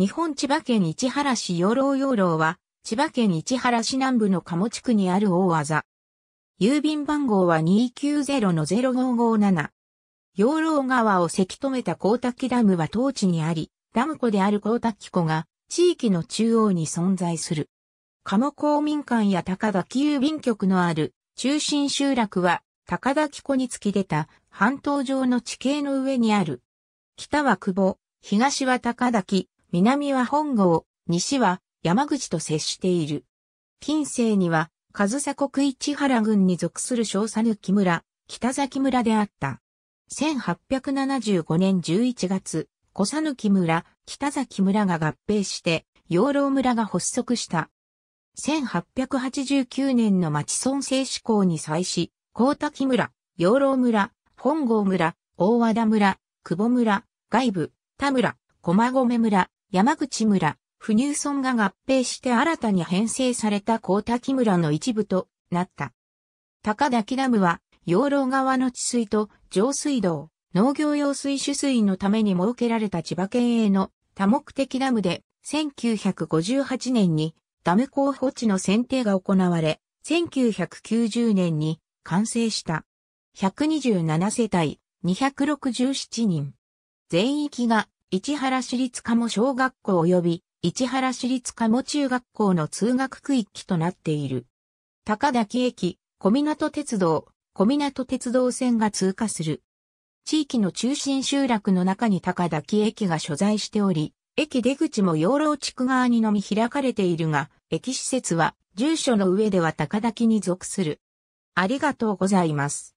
日本千葉県市原市養老養老は、千葉県市原市南部の鴨地区にある大技。郵便番号は290-0557。養老川をせき止めた光滝ダムは当地にあり、ダム湖である光滝湖が地域の中央に存在する。鴨公民館や高滝郵便局のある中心集落は高滝湖に突き出た半島上の地形の上にある。北は久保、東は高滝、南は本郷、西は山口と接している。近世には、上総国市原郡に属する小佐抜き村、北崎村であった。1875年11月、小佐抜村、北崎村が合併して、養老村が発足した。1889年の町村制施行に際し、高滝村、養老村、本郷村、大和田村、久保村、外部、田村、駒込村、山口村、不乳村が合併して新たに編成された高滝村の一部となった。高滝ダムは、養老川の治水と上水道、農業用水取水のために設けられた千葉県営の多目的ダムで、1958年にダム候補地の選定が行われ、1990年に完成した。127世帯267人。全域が市原市立茂小学校及び市原市立茂中学校の通学区域となっている。高滝駅、小湊鉄道、小湊鉄道線が通過する。地域の中心集落の中に高滝駅が所在しており、駅出口も養老地区側にのみ開かれているが、駅施設は住所の上では高滝に属する。ありがとうございます。